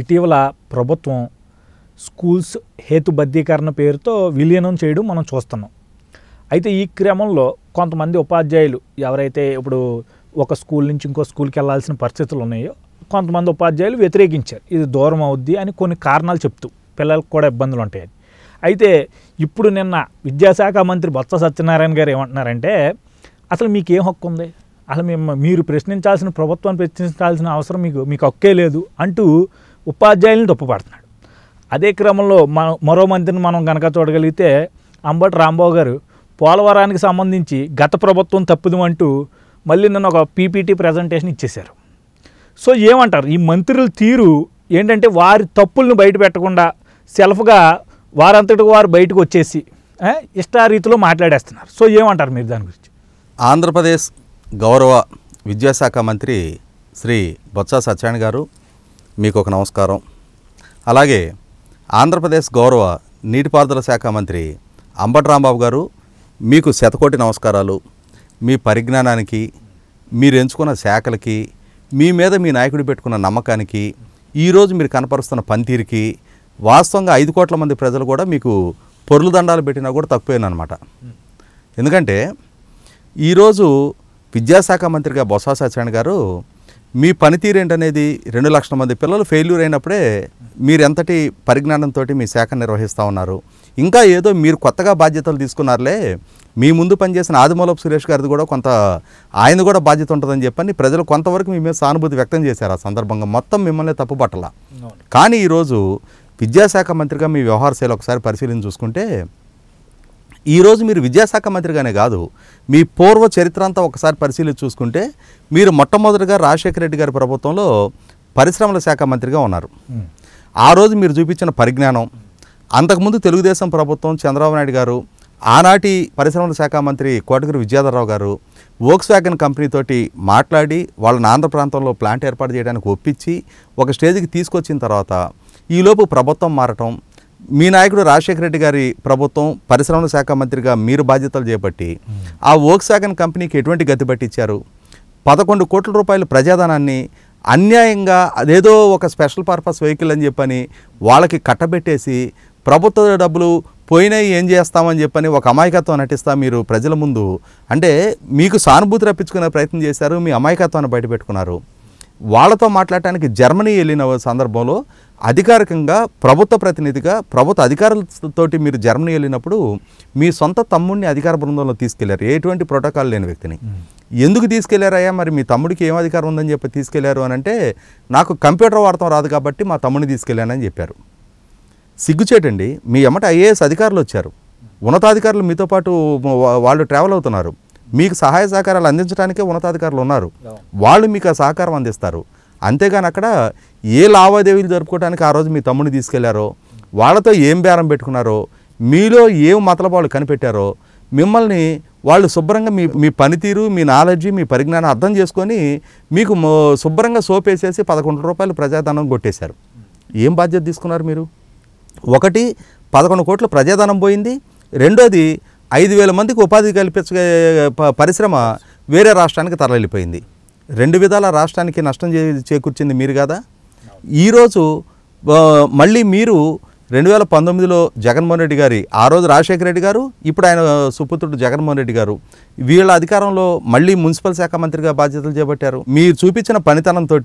ఇటీవల ప్రభుత్వం స్కూల్స్ హేతుబద్ధీకరణ పేరుతో విలీనం చేయడం మనం చూస్తున్నాం అయితే ఈ క్రమంలో కొంతమంది ఉపాధ్యాయులు ఎవరైతే ఇప్పుడు ఒక స్కూల్ నుంచి ఇంకో స్కూల్కి వెళ్ళాల్సిన పరిస్థితులు ఉన్నాయో కొంతమంది ఉపాధ్యాయులు వ్యతిరేకించారు ఇది దూరం అవుద్ది అని కొన్ని కారణాలు చెప్తూ పిల్లలకు కూడా ఇబ్బందులు ఉంటాయని అయితే ఇప్పుడు నిన్న విద్యాశాఖ మంత్రి బొత్స సత్యనారాయణ గారు ఏమంటున్నారంటే అసలు మీకు ఏం హక్కు ఉంది అసలు మీరు ప్రశ్నించాల్సిన ప్రభుత్వాన్ని ప్రశ్నించాల్సిన అవసరం మీకు మీకు హక్కే లేదు అంటూ ఉపాధ్యాయులను తప్పుపడుతున్నాడు అదే క్రమంలో మన మరో మంత్రిని మనం కనుక చూడగలిగితే అంబటి రాంబాబు గారు పోలవరానికి సంబంధించి గత ప్రభుత్వం తప్పుదు అంటూ మళ్ళీ నిన్న ఒక పీపీటీ ప్రజెంటేషన్ ఇచ్చేశారు సో ఏమంటారు ఈ మంత్రుల తీరు ఏంటంటే వారి తప్పులను బయట పెట్టకుండా సెల్ఫ్గా వారంతటి వారు బయటకు వచ్చేసి ఇష్టారీతిలో మాట్లాడేస్తున్నారు సో ఏమంటారు మీరు దాని గురించి ఆంధ్రప్రదేశ్ గౌరవ విద్యాశాఖ మంత్రి శ్రీ బొత్స సత్యనారాయణ గారు మీకు ఒక నమస్కారం అలాగే ఆంధ్రప్రదేశ్ గౌరవ నీటిపారుదల శాఖ మంత్రి అంబటి రాంబాబు గారు మీకు శతకోటి నమస్కారాలు మీ పరిజ్ఞానానికి మీరు ఎంచుకున్న శాఖలకి మీ మీద మీ నాయకుడు పెట్టుకున్న నమ్మకానికి ఈరోజు మీరు కనపరుస్తున్న పనితీరుకి వాస్తవంగా ఐదు కోట్ల మంది ప్రజలు కూడా మీకు పొరుల దండాలు పెట్టినా కూడా తక్కువైందనమాట ఎందుకంటే ఈరోజు విద్యాశాఖ మంత్రిగా బొసా సత్యనారాయణ గారు మీ పనితీరు ఏంటనేది రెండు లక్షల మంది పిల్లలు ఫెయిల్యూర్ అయినప్పుడే మీరు ఎంతటి పరిజ్ఞానంతో మీ శాఖ నిర్వహిస్తూ ఉన్నారు ఇంకా ఏదో మీరు కొత్తగా బాధ్యతలు తీసుకున్నారులే మీ ముందు పనిచేసిన ఆదిమూలపు సురేష్ గారిది కూడా కొంత ఆయన కూడా బాధ్యత ఉంటుందని చెప్పని ప్రజలు కొంతవరకు మీ మీద సానుభూతి వ్యక్తం చేశారు ఆ సందర్భంగా మొత్తం మిమ్మల్ని తప్పుపట్టల కానీ ఈరోజు విద్యాశాఖ మంత్రిగా మీ వ్యవహార శైలి ఒకసారి పరిశీలన చూసుకుంటే ఈరోజు మీరు విద్యాశాఖ మంత్రిగానే కాదు మీ పూర్వ చరిత్ర అంతా ఒకసారి పరిశీలించి చూసుకుంటే మీరు మొట్టమొదటిగా రాజశేఖర రెడ్డి గారి ప్రభుత్వంలో పరిశ్రమల శాఖ మంత్రిగా ఉన్నారు ఆ రోజు మీరు చూపించిన పరిజ్ఞానం అంతకుముందు తెలుగుదేశం ప్రభుత్వం చంద్రబాబు నాయుడు గారు ఆనాటి పరిశ్రమల శాఖ మంత్రి కోటగిరి విద్యాధరరావు గారు వోక్స్ వ్యాగన్ కంపెనీతోటి మాట్లాడి వాళ్ళని ఆంధ్ర ప్రాంతంలో ప్లాంట్ ఏర్పాటు చేయడానికి ఒప్పించి ఒక స్టేజ్కి తీసుకొచ్చిన తర్వాత ఈలోపు ప్రభుత్వం మారటం మీ నాయకుడు రాజశేఖర రెడ్డి గారి ప్రభుత్వం పరిశ్రమల శాఖ మంత్రిగా మీరు బాధ్యతలు చేపట్టి ఆ ఓక్సాగన్ కంపెనీకి ఎటువంటి గతి పట్టించారు పదకొండు కోట్ల రూపాయల ప్రజాధనాన్ని అన్యాయంగా అదేదో ఒక స్పెషల్ పర్పస్ వెహికల్ అని చెప్పని వాళ్ళకి కట్టబెట్టేసి ప్రభుత్వ డబ్బులు పోయినాయి ఏం చేస్తామని చెప్పని ఒక అమాయకత్వం నటిస్తా మీరు ప్రజల ముందు అంటే మీకు సానుభూతి రప్పించుకునే ప్రయత్నం చేశారు మీ అమాయకత్వాన్ని బయటపెట్టుకున్నారు వాళ్ళతో మాట్లాడటానికి జర్మనీ వెళ్ళిన సందర్భంలో అధికారికంగా ప్రభుత్వ ప్రతినిధిగా ప్రభుత్వ అధికారులతోటి మీరు జర్మనీ వెళ్ళినప్పుడు మీ సొంత తమ్ముడిని అధికార బృందంలో తీసుకెళ్లారు ఎటువంటి ప్రోటోకాల్ లేని వ్యక్తిని ఎందుకు తీసుకెళ్లారయ్యా మరి మీ తమ్ముడికి ఏం అధికారం ఉందని చెప్పి తీసుకెళ్లారు అని అంటే నాకు కంప్యూటర్ వాడటం రాదు కాబట్టి మా తమ్ముడిని తీసుకెళ్లానని చెప్పారు సిగ్గుచేటండి మీ ఎమ్మట ఐఏఎస్ అధికారులు వచ్చారు ఉన్నతాధికారులు మీతో పాటు వాళ్ళు ట్రావెల్ అవుతున్నారు మీకు సహాయ సహకారాలు అందించడానికే ఉన్నతాధికారులు ఉన్నారు వాళ్ళు మీకు ఆ సహకారం అందిస్తారు అంతేగాని అక్కడ ఏ లావాదేవీలు జరుపుకోవడానికి ఆ రోజు మీ తమ్ముడిని తీసుకెళ్లారో వాళ్ళతో ఏం బేరం పెట్టుకున్నారో మీలో ఏం మతలబాళ్ళు కనిపెట్టారో మిమ్మల్ని వాళ్ళు శుభ్రంగా మీ మీ పనితీరు మీ నాలెడ్జీ మీ పరిజ్ఞానం అర్థం చేసుకొని మీకు శుభ్రంగా సోపేసేసి పదకొండు రూపాయలు ప్రజాధనం కొట్టేశారు ఏం బాధ్యత తీసుకున్నారు మీరు ఒకటి పదకొండు కోట్ల ప్రజాధనం పోయింది రెండోది ఐదు వేల మందికి ఉపాధి కల్పించే పరిశ్రమ వేరే రాష్ట్రానికి తరలిపోయింది రెండు విధాల రాష్ట్రానికి నష్టం చేకూర్చింది మీరు కదా ఈరోజు మళ్ళీ మీరు రెండు వేల పంతొమ్మిదిలో జగన్మోహన్ రెడ్డి గారి ఆ రోజు రాజశేఖర రెడ్డి గారు ఇప్పుడు ఆయన సుపుత్రుడు జగన్మోహన్ రెడ్డి గారు వీళ్ళ అధికారంలో మళ్ళీ మున్సిపల్ శాఖ మంత్రిగా బాధ్యతలు చేపట్టారు మీరు చూపించిన పనితనంతో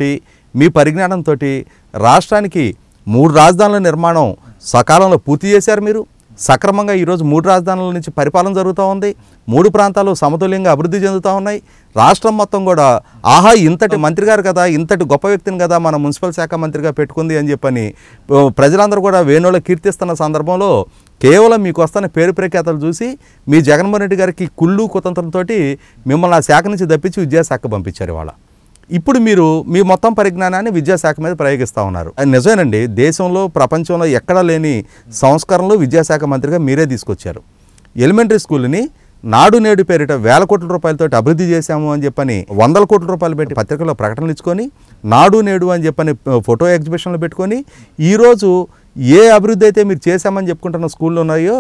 మీ పరిజ్ఞానంతో రాష్ట్రానికి మూడు రాజధానుల నిర్మాణం సకాలంలో పూర్తి చేశారు మీరు సక్రమంగా ఈరోజు మూడు రాజధానుల నుంచి పరిపాలన జరుగుతూ ఉంది మూడు ప్రాంతాలు సమతుల్యంగా అభివృద్ధి చెందుతూ ఉన్నాయి రాష్ట్రం మొత్తం కూడా ఆహా ఇంతటి మంత్రి గారు కదా ఇంతటి గొప్ప వ్యక్తిని కదా మన మున్సిపల్ శాఖ మంత్రిగా పెట్టుకుంది అని చెప్పని ప్రజలందరూ కూడా వేణువుల కీర్తిస్తున్న సందర్భంలో కేవలం మీకు వస్తున్న పేరు ప్రఖ్యాతలు చూసి మీ జగన్మోహన్ రెడ్డి గారికి కుళ్ళు కుతంత్రంతో మిమ్మల్ని ఆ శాఖ నుంచి తప్పించి విద్యాశాఖ పంపించారు ఇవాళ ఇప్పుడు మీరు మీ మొత్తం పరిజ్ఞానాన్ని విద్యాశాఖ మీద ప్రయోగిస్తూ ఉన్నారు అది నిజమేనండి దేశంలో ప్రపంచంలో ఎక్కడా లేని సంస్కరణలు విద్యాశాఖ మంత్రిగా మీరే తీసుకొచ్చారు ఎలిమెంటరీ స్కూల్ని నాడు నేడు పేరిట వేల కోట్ల రూపాయలతో అభివృద్ధి చేశాము అని చెప్పని వందల కోట్ల రూపాయలు పెట్టి పత్రికల్లో ప్రకటనలు ఇచ్చుకొని నాడు నేడు అని చెప్పని ఫోటో ఎగ్జిబిషన్లు పెట్టుకొని ఈరోజు ఏ అభివృద్ధి అయితే మీరు చేశామని చెప్పుకుంటున్న స్కూళ్ళు ఉన్నాయో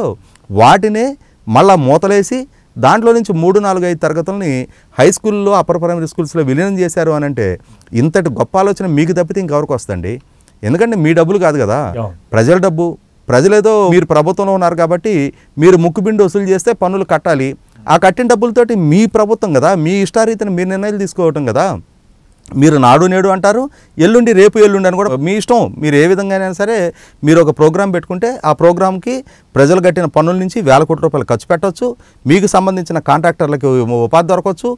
వాటినే మళ్ళా మూతలేసి దాంట్లో నుంచి మూడు నాలుగు ఐదు తరగతులని హై స్కూల్లో అప్పర్ ప్రైమరీ స్కూల్స్లో విలీనం చేశారు అని అంటే ఇంతటి గొప్ప ఆలోచన మీకు తప్పితే ఇంకెవరికి వస్తుంది ఎందుకంటే మీ డబ్బులు కాదు కదా ప్రజల డబ్బు ప్రజలేదో మీరు ప్రభుత్వంలో ఉన్నారు కాబట్టి మీరు ముక్కుబిండి వసూలు చేస్తే పన్నులు కట్టాలి ఆ కట్టిన డబ్బులతోటి మీ ప్రభుత్వం కదా మీ ఇష్టారీతిని మీరు నిర్ణయాలు తీసుకోవటం కదా మీరు నాడు నేడు అంటారు ఎల్లుండి రేపు ఎల్లుండి అని కూడా మీ ఇష్టం మీరు ఏ విధంగానైనా సరే మీరు ఒక ప్రోగ్రాం పెట్టుకుంటే ఆ ప్రోగ్రాంకి ప్రజలు కట్టిన పన్నుల నుంచి వేల కోట్ల రూపాయలు ఖర్చు పెట్టవచ్చు మీకు సంబంధించిన కాంట్రాక్టర్లకి ఉపాధి దొరకవచ్చు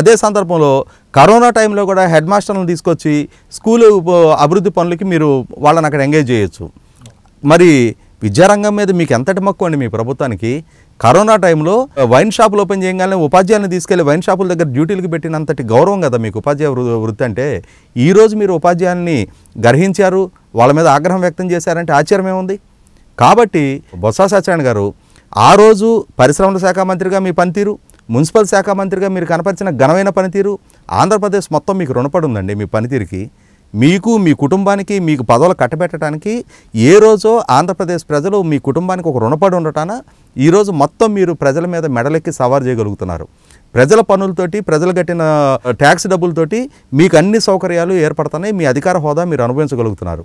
అదే సందర్భంలో కరోనా టైంలో కూడా హెడ్ మాస్టర్లను తీసుకొచ్చి స్కూలు అభివృద్ధి పనులకి మీరు వాళ్ళని అక్కడ ఎంగేజ్ చేయొచ్చు మరి విద్యారంగం మీద మీకు ఎంతటి మక్కువ అండి మీ ప్రభుత్వానికి కరోనా టైంలో వైన్ షాపులు ఓపెన్ చేయగానే ఉపాధ్యాయులను తీసుకెళ్లి వైన్ షాపుల దగ్గర డ్యూటీలకు పెట్టినంతటి గౌరవం కదా మీకు ఉపాధ్యాయ వృత్తి అంటే ఈరోజు మీరు ఉపాధ్యాయుల్ని గర్హించారు వాళ్ళ మీద ఆగ్రహం వ్యక్తం చేశారంటే ఆశ్చర్యం ఏముంది కాబట్టి బొత్స సత్యనారాయణ గారు ఆ రోజు పరిశ్రమల శాఖ మంత్రిగా మీ పనితీరు మున్సిపల్ శాఖ మంత్రిగా మీరు కనపరిచిన ఘనమైన పనితీరు ఆంధ్రప్రదేశ్ మొత్తం మీకు రుణపడి ఉందండి మీ పనితీరుకి మీకు మీ కుటుంబానికి మీకు పదవులు కట్టబెట్టడానికి ఏ రోజో ఆంధ్రప్రదేశ్ ప్రజలు మీ కుటుంబానికి ఒక రుణపడి ఉండటాన ఈరోజు మొత్తం మీరు ప్రజల మీద మెడలెక్కి సవారు చేయగలుగుతున్నారు ప్రజల పనులతోటి ప్రజలు కట్టిన ట్యాక్స్ డబ్బులతోటి మీకు అన్ని సౌకర్యాలు ఏర్పడుతున్నాయి మీ అధికార హోదా మీరు అనుభవించగలుగుతున్నారు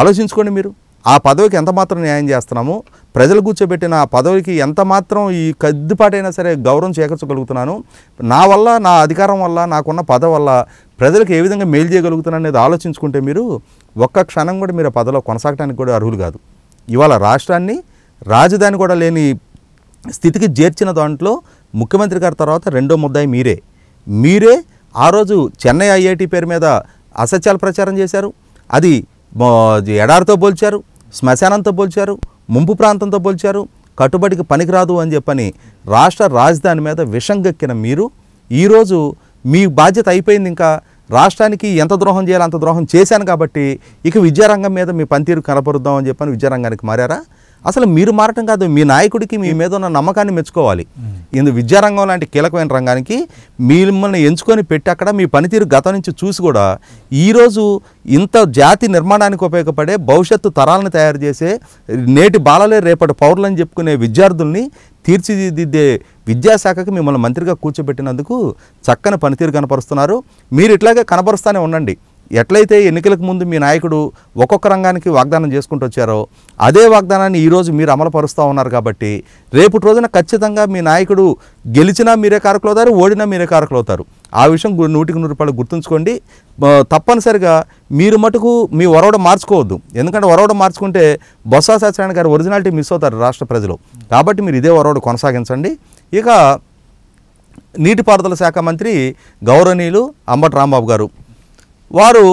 ఆలోచించుకోండి మీరు ఆ పదవికి ఎంత మాత్రం న్యాయం చేస్తున్నాము ప్రజలు కూర్చోబెట్టిన ఆ పదవికి ఎంత మాత్రం ఈ కద్దుపాటైనా సరే గౌరవం చేకూర్చగలుగుతున్నాను నా వల్ల నా అధికారం వల్ల నాకున్న పదవి వల్ల ప్రజలకు ఏ విధంగా మేలు చేయగలుగుతున్నాను అనేది ఆలోచించుకుంటే మీరు ఒక్క క్షణం కూడా మీరు పదవిలో కొనసాగడానికి కూడా అర్హులు కాదు ఇవాళ రాష్ట్రాన్ని రాజధాని కూడా లేని స్థితికి చేర్చిన దాంట్లో ముఖ్యమంత్రి గారి తర్వాత రెండో ముద్దాయి మీరే మీరే ఆ రోజు చెన్నై ఐఐటి పేరు మీద అసత్యాలు ప్రచారం చేశారు అది ఎడారితో పోల్చారు శ్మశానంతో పోల్చారు ముంపు ప్రాంతంతో పోల్చారు కట్టుబడికి పనికిరాదు అని చెప్పని రాష్ట్ర రాజధాని మీద గక్కిన మీరు ఈరోజు మీ బాధ్యత అయిపోయింది ఇంకా రాష్ట్రానికి ఎంత ద్రోహం చేయాలో అంత ద్రోహం చేశాను కాబట్టి ఇక విద్యారంగం మీద మీ పనితీరు కనపరుద్దామని చెప్పని విద్యారంగానికి మారారా అసలు మీరు మారటం కాదు మీ నాయకుడికి మీ మీద ఉన్న నమ్మకాన్ని మెచ్చుకోవాలి ఇందు విద్యారంగం లాంటి కీలకమైన రంగానికి మిమ్మల్ని ఎంచుకొని పెట్టి అక్కడ మీ పనితీరు గతం నుంచి చూసి కూడా ఈరోజు ఇంత జాతి నిర్మాణానికి ఉపయోగపడే భవిష్యత్తు తరాలను తయారు చేసే నేటి బాలలే రేపటి పౌరులని చెప్పుకునే విద్యార్థుల్ని తీర్చిదిద్దే విద్యాశాఖకి మిమ్మల్ని మంత్రిగా కూర్చోబెట్టినందుకు చక్కని పనితీరు కనపరుస్తున్నారు మీరు ఇట్లాగే కనపరుస్తూనే ఉండండి ఎట్లయితే ఎన్నికలకు ముందు మీ నాయకుడు ఒక్కొక్క రంగానికి వాగ్దానం చేసుకుంటూ వచ్చారో అదే వాగ్దానాన్ని ఈరోజు మీరు అమలుపరుస్తూ ఉన్నారు కాబట్టి రేపటి రోజున ఖచ్చితంగా మీ నాయకుడు గెలిచినా మీరే కారకులు అవుతారు ఓడినా మీరే కారకులు అవుతారు ఆ విషయం నూటికి నూరు రూపాయలు గుర్తుంచుకోండి తప్పనిసరిగా మీరు మటుకు మీ ఒరవడ మార్చుకోవద్దు ఎందుకంటే ఒరవడ మార్చుకుంటే బొత్స సత్యనారాయణ గారి ఒరిజినాలిటీ మిస్ అవుతారు రాష్ట్ర ప్రజలు కాబట్టి మీరు ఇదే ఒరవడ కొనసాగించండి ఇక నీటిపారుదల శాఖ మంత్రి గౌరవనీయులు అంబటి రాంబాబు గారు వారు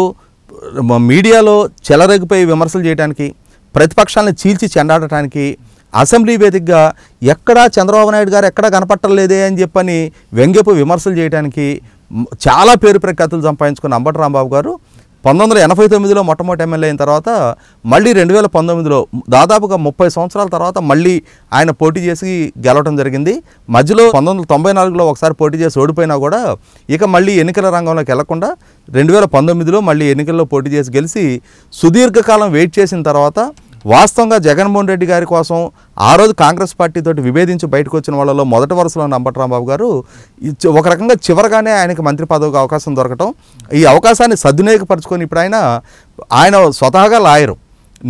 మీడియాలో చెలరేగిపోయి విమర్శలు చేయడానికి ప్రతిపక్షాలను చీల్చి చెండాడటానికి అసెంబ్లీ వేదికగా ఎక్కడా చంద్రబాబు నాయుడు గారు ఎక్కడా కనపట్టలేదే అని చెప్పని వ్యంగ్యపు విమర్శలు చేయడానికి చాలా పేరు ప్రఖ్యాతులు సంపాదించుకున్న అంబటి రాంబాబు గారు పంతొమ్మిది వందల ఎనభై తొమ్మిదిలో మొట్టమొదటి ఎమ్మెల్యే అయిన తర్వాత మళ్ళీ రెండు వేల పంతొమ్మిదిలో దాదాపుగా ముప్పై సంవత్సరాల తర్వాత మళ్ళీ ఆయన పోటీ చేసి గెలవడం జరిగింది మధ్యలో పంతొమ్మిది వందల తొంభై నాలుగులో ఒకసారి పోటీ చేసి ఓడిపోయినా కూడా ఇక మళ్ళీ ఎన్నికల రంగంలోకి వెళ్లకుండా రెండు వేల పంతొమ్మిదిలో మళ్ళీ ఎన్నికల్లో పోటీ చేసి గెలిచి సుదీర్ఘకాలం వెయిట్ చేసిన తర్వాత వాస్తవంగా జగన్మోహన్ రెడ్డి గారి కోసం ఆ రోజు కాంగ్రెస్ పార్టీతో విభేదించి బయటకు వచ్చిన వాళ్ళలో మొదటి వరుసలో అంబటరాంబాబు గారు ఒక రకంగా చివరగానే ఆయనకి మంత్రి పదవికి అవకాశం దొరకటం ఈ అవకాశాన్ని సద్వినియోగపరచుకొని ఇప్పుడు ఆయన ఆయన స్వతహాగా లాయరు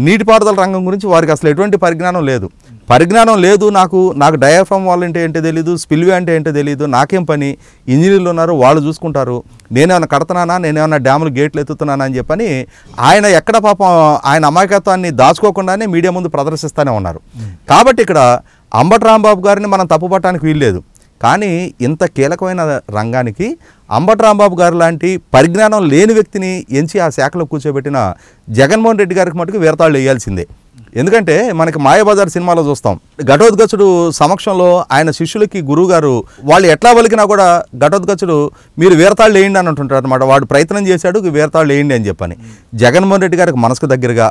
నీటిపారుదల రంగం గురించి వారికి అసలు ఎటువంటి పరిజ్ఞానం లేదు పరిజ్ఞానం లేదు నాకు నాకు డయాఫామ్ వాళ్ళంటే ఏంటో తెలియదు స్పిల్వే అంటే ఏంటో తెలియదు నాకేం పని ఇంజనీర్లు ఉన్నారు వాళ్ళు చూసుకుంటారు నేనేమైనా కడుతున్నానా నేనేమైనా డ్యాములు గేట్లు ఎత్తుతున్నానా అని చెప్పని ఆయన ఎక్కడ పాపం ఆయన అమాయకత్వాన్ని దాచుకోకుండానే మీడియా ముందు ప్రదర్శిస్తూనే ఉన్నారు కాబట్టి ఇక్కడ రాంబాబు గారిని మనం తప్పుపట్టడానికి వీల్లేదు కానీ ఇంత కీలకమైన రంగానికి రాంబాబు గారు లాంటి పరిజ్ఞానం లేని వ్యక్తిని ఎంచి ఆ శాఖలో కూర్చోబెట్టిన జగన్మోహన్ రెడ్డి గారికి మటుకు వీరతాళ్ళు వేయాల్సిందే ఎందుకంటే మనకి మాయబజార్ సినిమాలో చూస్తాం ఘటోద్గచుడు సమక్షంలో ఆయన శిష్యులకి గురువుగారు వాళ్ళు ఎట్లా వలికినా కూడా ఘటోద్గచుడు మీరు వీరతాళ్ళు వేయండి అని అంటుంటారు అనమాట వాడు ప్రయత్నం చేశాడు వీరతాళ్ళు వేయండి అని చెప్పని జగన్మోహన్ రెడ్డి గారికి మనసుకు దగ్గరగా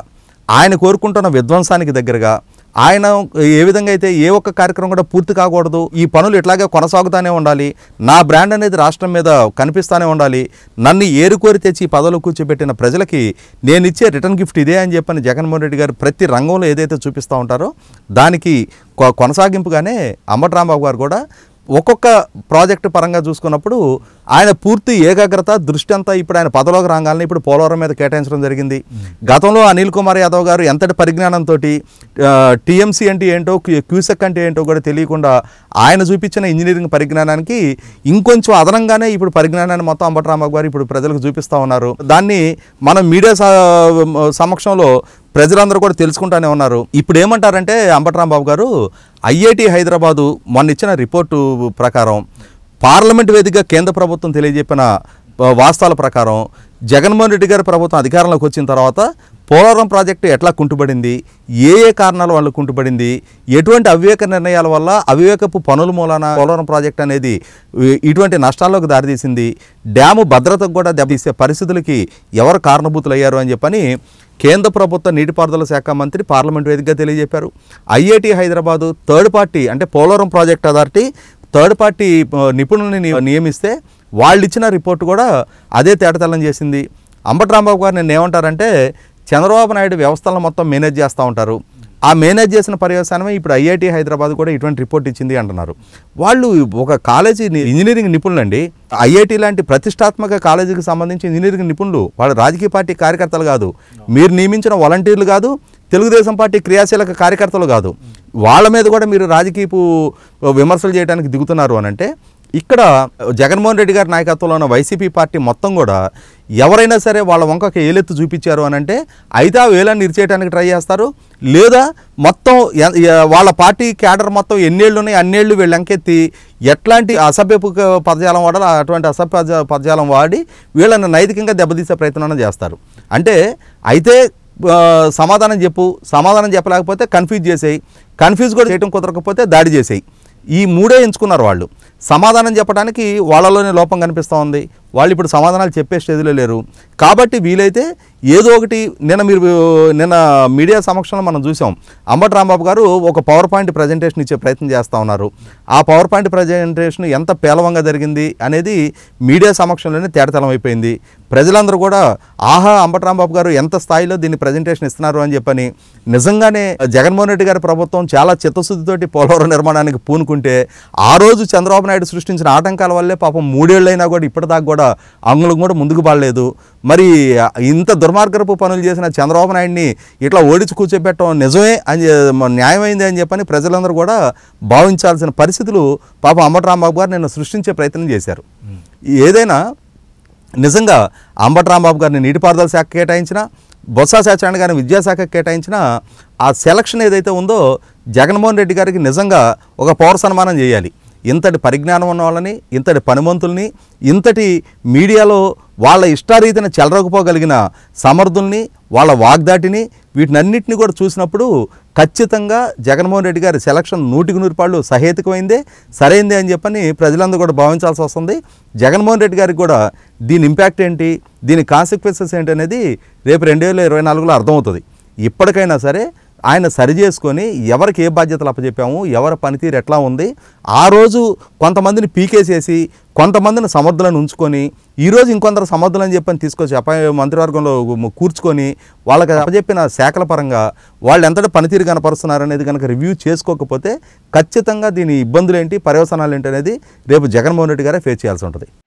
ఆయన కోరుకుంటున్న విధ్వంసానికి దగ్గరగా ఆయన ఏ విధంగా అయితే ఏ ఒక్క కార్యక్రమం కూడా పూర్తి కాకూడదు ఈ పనులు ఇట్లాగే కొనసాగుతూనే ఉండాలి నా బ్రాండ్ అనేది రాష్ట్రం మీద కనిపిస్తూనే ఉండాలి నన్ను ఏరుకోరి తెచ్చి ఈ పదవులు కూర్చోబెట్టిన ప్రజలకి నేను ఇచ్చే రిటర్న్ గిఫ్ట్ ఇదే అని చెప్పని జగన్మోహన్ రెడ్డి గారు ప్రతి రంగంలో ఏదైతే చూపిస్తూ ఉంటారో దానికి కొనసాగింపుగానే అంబటరాంబాబు గారు కూడా ఒక్కొక్క ప్రాజెక్టు పరంగా చూసుకున్నప్పుడు ఆయన పూర్తి ఏకాగ్రత దృష్టి అంతా ఇప్పుడు ఆయన పదలోకి రాగాలని ఇప్పుడు పోలవరం మీద కేటాయించడం జరిగింది గతంలో అనిల్ కుమార్ యాదవ్ గారు ఎంతటి పరిజ్ఞానంతో టీఎంసీ అంటే ఏంటో క్యూసెక్ అంటే ఏంటో కూడా తెలియకుండా ఆయన చూపించిన ఇంజనీరింగ్ పరిజ్ఞానానికి ఇంకొంచెం అదనంగానే ఇప్పుడు పరిజ్ఞానాన్ని మొత్తం అంబటరామబాబు గారు ఇప్పుడు ప్రజలకు చూపిస్తూ ఉన్నారు దాన్ని మనం మీడియా సమక్షంలో ప్రజలందరూ కూడా తెలుసుకుంటానే ఉన్నారు ఇప్పుడు ఏమంటారంటే అంబటరాంబాబు గారు ఐఐటి హైదరాబాదు మొన్న ఇచ్చిన రిపోర్టు ప్రకారం పార్లమెంట్ వేదికగా కేంద్ర ప్రభుత్వం తెలియజెప్పిన వాస్తవాల ప్రకారం జగన్మోహన్ రెడ్డి గారి ప్రభుత్వం అధికారంలోకి వచ్చిన తర్వాత పోలవరం ప్రాజెక్టు ఎట్లా కుంటుబడింది ఏ ఏ కారణాలు వాళ్ళు కుంటుపడింది ఎటువంటి అవివేక నిర్ణయాల వల్ల అవివేకపు పనుల మూలాన పోలవరం ప్రాజెక్ట్ అనేది ఇటువంటి నష్టాల్లోకి దారితీసింది డ్యాము భద్రతకు కూడా దెబ్బతీసే పరిస్థితులకి ఎవరు కారణభూతులయ్యారు అని చెప్పని కేంద్ర ప్రభుత్వ నీటిపారుదల శాఖ మంత్రి పార్లమెంట్ వేదికగా తెలియజెప్పారు ఐఐటి హైదరాబాదు థర్డ్ పార్టీ అంటే Polavaram project authority third party నిపుణుల్ని నియమిస్తే వాళ్ళు ఇచ్చిన రిపోర్ట్ కూడా అదే తేటతెల్లం చేసింది అంబటి రాంబాబు గారు నేను ఏమంటారంటే చంద్రబాబు నాయుడు వ్యవస్థలను మొత్తం మేనేజ్ చేస్తూ ఉంటారు ఆ మేనేజ్ చేసిన పర్యవసానమే ఇప్పుడు ఐఐటి హైదరాబాద్ కూడా ఇటువంటి రిపోర్ట్ ఇచ్చింది అంటున్నారు వాళ్ళు ఒక కాలేజీ ఇంజనీరింగ్ నిపుణులు అండి ఐఐటి లాంటి ప్రతిష్టాత్మక కాలేజీకి సంబంధించి ఇంజనీరింగ్ నిపుణులు వాళ్ళు రాజకీయ పార్టీ కార్యకర్తలు కాదు మీరు నియమించిన వాలంటీర్లు కాదు తెలుగుదేశం పార్టీ క్రియాశీలక కార్యకర్తలు కాదు వాళ్ళ మీద కూడా మీరు రాజకీయపు విమర్శలు చేయడానికి దిగుతున్నారు అని అంటే ఇక్కడ జగన్మోహన్ రెడ్డి గారి నాయకత్వంలో ఉన్న వైసీపీ పార్టీ మొత్తం కూడా ఎవరైనా సరే వాళ్ళ వంకకి ఏలెత్తు చూపించారు అని అంటే అయితే ఆ వేలని ట్రై చేస్తారు లేదా మొత్తం వాళ్ళ పార్టీ క్యాడర్ మొత్తం ఎన్నేళ్ళు ఉన్నాయి అన్నేళ్ళు వీళ్ళు అంకెత్తి ఎట్లాంటి అసభ్యపు పదజాలం వాడాలి అటువంటి అసభ్య పదజాలం వాడి వీళ్ళని నైతికంగా దెబ్బతీసే ప్రయత్నం చేస్తారు అంటే అయితే సమాధానం చెప్పు సమాధానం చెప్పలేకపోతే కన్ఫ్యూజ్ చేసేయి కన్ఫ్యూజ్ కూడా చేయటం కుదరకపోతే దాడి చేసేయి ఈ మూడే ఎంచుకున్నారు వాళ్ళు సమాధానం చెప్పడానికి వాళ్ళలోనే లోపం కనిపిస్తూ ఉంది వాళ్ళు ఇప్పుడు సమాధానాలు చెప్పే స్టేజ్లో లేరు కాబట్టి వీలైతే ఏదో ఒకటి నిన్న మీరు నిన్న మీడియా సమక్షంలో మనం చూసాం అంబటి రాంబాబు గారు ఒక పవర్ పాయింట్ ప్రజెంటేషన్ ఇచ్చే ప్రయత్నం చేస్తూ ఉన్నారు ఆ పవర్ పాయింట్ ప్రజెంటేషన్ ఎంత పేలవంగా జరిగింది అనేది మీడియా సమక్షంలోనే తేడతలం అయిపోయింది ప్రజలందరూ కూడా ఆహా అంబటరాంబాబు గారు ఎంత స్థాయిలో దీన్ని ప్రజెంటేషన్ ఇస్తున్నారు అని చెప్పని నిజంగానే జగన్మోహన్ రెడ్డి గారి ప్రభుత్వం చాలా చిత్తశుద్ధితోటి పోలవరం నిర్మాణానికి పూనుకుంటే ఆ రోజు చంద్రబాబు నాయుడు సృష్టించిన ఆటంకాల వల్లే పాపం మూడేళ్ళైనా కూడా ఇప్పటిదాకా కూడా అంగులకు కూడా ముందుకు పడలేదు మరి ఇంత దుర్మార్గపు పనులు చేసిన చంద్రబాబు నాయుడిని ఇట్లా ఓడించి కూర్చోబెట్టడం నిజమే అని న్యాయమైంది అని చెప్పని ప్రజలందరూ కూడా భావించాల్సిన పరిస్థితులు పాపం అంబటరాంబాబు గారు నిన్న సృష్టించే ప్రయత్నం చేశారు ఏదైనా నిజంగా రాంబాబు గారిని నీటిపారుదల శాఖ కేటాయించిన బొత్స సత్యనారాయణ గారిని విద్యాశాఖ కేటాయించిన ఆ సెలక్షన్ ఏదైతే ఉందో జగన్మోహన్ రెడ్డి గారికి నిజంగా ఒక పౌర సన్మానం చేయాలి ఇంతటి పరిజ్ఞానం ఉన్న వాళ్ళని ఇంతటి పనిమంతుల్ని ఇంతటి మీడియాలో వాళ్ళ ఇష్టారీతిని చెలరకపోగలిగిన సమర్థుల్ని వాళ్ళ వాగ్దాటిని వీటినన్నింటినీ కూడా చూసినప్పుడు ఖచ్చితంగా జగన్మోహన్ రెడ్డి గారి సెలక్షన్ నూటికి నూరు పాళ్ళు సహేతుకమైందే సరైందే అని చెప్పని ప్రజలందరూ కూడా భావించాల్సి వస్తుంది జగన్మోహన్ రెడ్డి గారికి కూడా దీని ఇంపాక్ట్ ఏంటి దీని కాన్సిక్వెన్సెస్ ఏంటి అనేది రేపు రెండు వేల ఇరవై నాలుగులో అర్థమవుతుంది ఇప్పటికైనా సరే ఆయన సరి చేసుకొని ఎవరికి ఏ బాధ్యతలు అప్పచెప్పాము ఎవరి పనితీరు ఎట్లా ఉంది ఆ రోజు కొంతమందిని పీకేసేసి కొంతమందిని సమర్థులను ఉంచుకొని ఈరోజు ఇంకొందరు సమర్థులని చెప్పని తీసుకొచ్చి అప మంత్రివర్గంలో కూర్చుకొని వాళ్ళకి అప్పచెప్పిన శాఖల పరంగా వాళ్ళు ఎంతటి పనితీరు కనపరుస్తున్నారు అనేది కనుక రివ్యూ చేసుకోకపోతే ఖచ్చితంగా దీని ఇబ్బందులు ఏంటి పర్యవసనాలు ఏంటి అనేది రేపు జగన్మోహన్ రెడ్డి గారే ఫేస్ చేయాల్సి ఉంటుంది